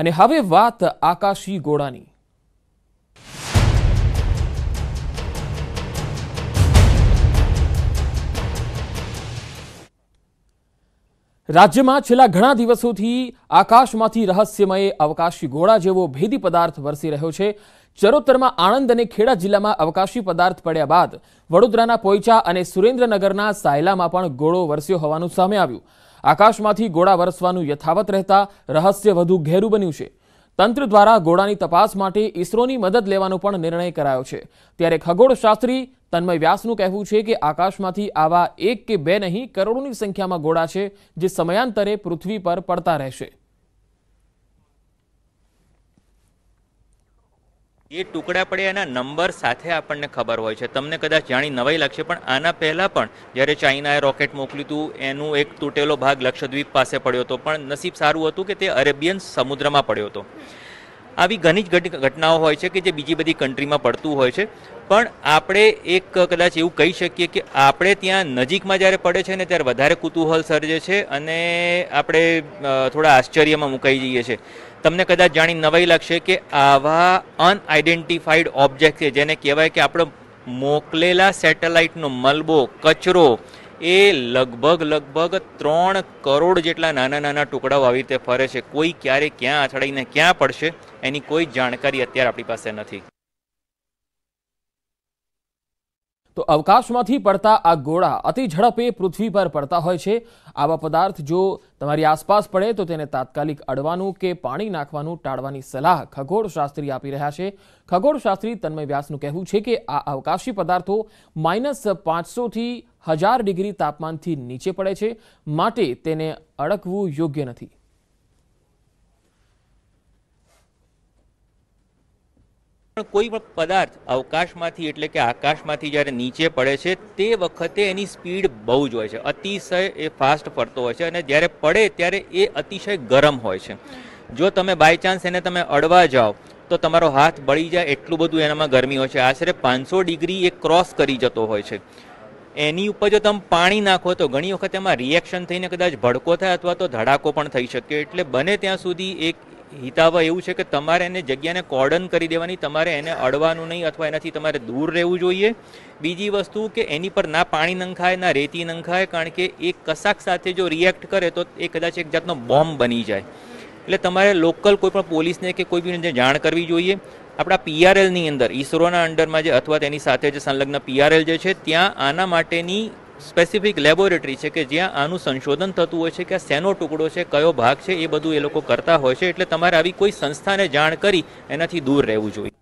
અને હવે વાત આકાશી ગોળાની રાજ્યમાં છેલ્લા ઘણા દિવસોથી આકાશમાંથી રહસ્યમય અવકાશી ગોળા જેવો ભેદી પદાર્થ વરસી રહ્યો છે ચરોતરમાં આણંદ અને ખેડા જિલ્લામાં અવકાશી પદાર્થ પડ્યા બાદ વડોદરાના પોઈચા અને સુરેન્દ્રનગરના સાયલામાં પણ ગોળો વરસ્યો હોવાનું સામે આવ્યું આકાશમાંથી ગોળા વરસવાનું યથાવત રહેતા રહસ્ય વધુ ઘેરું બન્યું છે તંત્ર દ્વારા ગોળાની તપાસ માટે ઇસરોની મદદ લેવાનો પણ નિર્ણય કરાયો છે ત્યારે ખગોળશાસ્ત્રી તન્મય વ્યાસનું કહેવું છે કે આકાશમાંથી આવા એક કે બે નહીં કરોડોની સંખ્યામાં ગોળા છે જે સમયાંતરે પૃથ્વી પર પડતા રહેશે એ ટુકડા પડે એના નંબર સાથે આપણને ખબર હોય છે તમને કદાચ જાણી નવાઈ લાગશે પણ આના પહેલાં પણ જ્યારે ચાઇનાએ રોકેટ મોકલ્યું હતું એનું એક તૂટેલો ભાગ લક્ષદ્વીપ પાસે પડ્યો હતો પણ નસીબ સારું હતું કે તે અરેબિયન સમુદ્રમાં પડ્યો હતો આવી ઘણી જ ઘટનાઓ હોય છે કે જે બીજી બધી કન્ટ્રીમાં પડતું હોય છે પણ આપણે એક કદાચ એવું કહી શકીએ કે આપણે ત્યાં નજીકમાં જ્યારે પડે છે ને ત્યારે વધારે કુતૂહલ સર્જે છે અને આપણે થોડા આશ્ચર્યમાં મુકાઈ જઈએ છીએ તમને કદાચ જાણી નવાઈ લાગશે કે આવા અનઆઇડેન્ટિફાઈડ ઓબ્જેક્ટ છે જેને કહેવાય કે આપણે મોકલેલા સેટેલાઇટનો મલબો કચરો એ લગભગ લગભગ ત્રણ કરોડ જેટલા નાના નાના ટુકડાઓ આવી રીતે ફરે છે કોઈ ક્યારે ક્યાં અથડાઈને ક્યાં પડશે એની કોઈ જાણકારી અત્યારે આપણી પાસે નથી તો અવકાશમાંથી પડતા આ ગોળા અતિ ઝડપે પૃથ્વી પર પડતા હોય છે આવા પદાર્થ જો તમારી આસપાસ પડે તો તેને તાત્કાલિક અડવાનું કે પાણી નાખવાનું ટાળવાની સલાહ ખગોળશાસ્ત્રી આપી રહ્યા છે ખગોળશાસ્ત્રી તન્મય વ્યાસનું કહેવું છે કે આ અવકાશી પદાર્થો માઇનસ પાંચસોથી હજાર ડિગ્રી તાપમાનથી નીચે પડે છે માટે તેને અડકવું યોગ્ય નથી કોઈ પણ પદાર્થ અવકાશમાંથી એટલે કે આકાશમાંથી જ્યારે નીચે પડે છે તે વખતે એની સ્પીડ બહુ જ હોય છે અતિશય એ ફાસ્ટ ફરતો હોય છે અને જ્યારે પડે ત્યારે એ અતિશય ગરમ હોય છે જો તમે બાય ચાન્સ એને તમે અડવા જાઓ તો તમારો હાથ બળી જાય એટલું બધું એનામાં ગરમી હોય છે આશરે પાંચસો ડિગ્રી એ ક્રોસ કરી જતો હોય છે એની ઉપર જો તમે પાણી નાખો તો ઘણી વખત એમાં રિએક્શન થઈને કદાચ ભડકો થાય અથવા તો ધડાકો પણ થઈ શકે એટલે બને ત્યાં સુધી એક હિતાવહ એવું છે કે તમારે એને જગ્યાને કોર્ડન કરી દેવાની તમારે એને અડવાનું નહીં અથવા એનાથી તમારે દૂર રહેવું જોઈએ બીજી વસ્તુ કે એની પર ના પાણી નંખાય ના રેતી નંખાય કારણ કે એ કશાક સાથે જો રિએક્ટ કરે તો એ કદાચ એક જાતનો બોમ્બ બની જાય એટલે તમારે લોકલ કોઈ પણ પોલીસને કે કોઈ બી જાણ કરવી જોઈએ આપણા પીઆરએલની અંદર ઈસરોના અંડરમાં જે અથવા તેની સાથે જે સંલગ્ન પીઆરએલ જે છે ત્યાં આના માટેની સ્પેસિફિક લેબોરેટરી છે કે જ્યાં આનું સંશોધન થતું હોય છે કે આ શેનો ટુકડો છે કયો ભાગ છે એ બધું એ લોકો કરતા હોય છે એટલે તમારે આવી કોઈ સંસ્થાને જાણ કરી એનાથી દૂર રહેવું જોઈએ